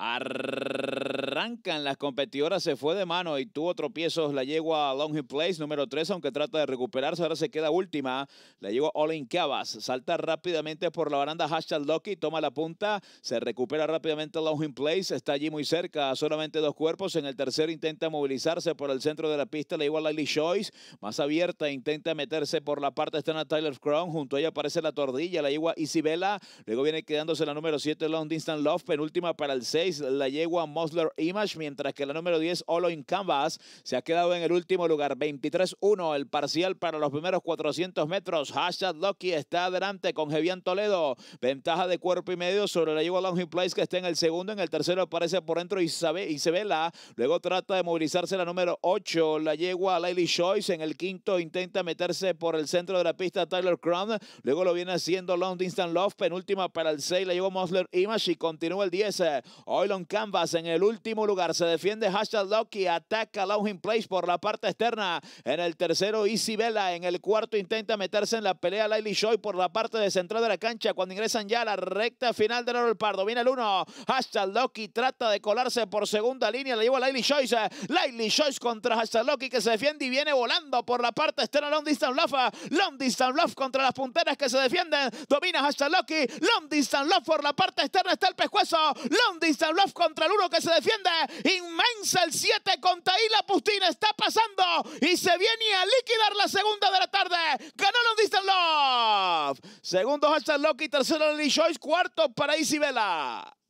Arr- arrancan las competidoras, se fue de mano y tuvo tropiezos la yegua Long In Place, número 3, aunque trata de recuperarse, ahora se queda última, la yegua Olin Cabas, salta rápidamente por la baranda Hashtag Lucky, toma la punta, se recupera rápidamente Long In Place, está allí muy cerca, solamente dos cuerpos, en el tercero intenta movilizarse por el centro de la pista, la yegua Lily Choice, más abierta, intenta meterse por la parte externa Tyler Crown, junto a ella aparece la tordilla, la yegua Isabella, luego viene quedándose la número 7 Long Distance Love, penúltima para el 6, la yegua Mosler y Image, mientras que la número 10, Olo Canvas, se ha quedado en el último lugar. 23-1 el parcial para los primeros 400 metros. Hashtag Lucky está adelante con Jevian Toledo. Ventaja de cuerpo y medio sobre la Yegua Longing Place, que está en el segundo. En el tercero aparece por dentro Isabela. Luego trata de movilizarse la número 8, la yegua Lily Choice. En el quinto intenta meterse por el centro de la pista Tyler Crown. Luego lo viene haciendo Long Distance Love. Penúltima para el 6, la yegua Mosler Image. Y continúa el 10. Oilon Canvas en el último lugar se defiende Hashtag Loki, ataca In Place por la parte externa. En el tercero, Easy Vela. En el cuarto, intenta meterse en la pelea Lily Shoy por la parte de central de la cancha. Cuando ingresan ya a la recta final del Oro Pardo, viene el uno. Hashtag Loki trata de colarse por segunda línea. La lleva Lily Shoy. Lily Shoy contra Hashtag Loki que se defiende y viene volando por la parte externa. Long Distance Love. Long Distance Love contra las punteras que se defienden. Domina Hashtag Loki, Long Distance Love por la parte externa está el pescuezo. Long Distance Love contra el uno que se defiende inmensa. El 7 con Taila Pustina está pasando y se viene a liquidar la segunda de la tarde. Ganó London Love. Segundo, Hashtag Loki. Tercero, Lee Joyce, Cuarto, para y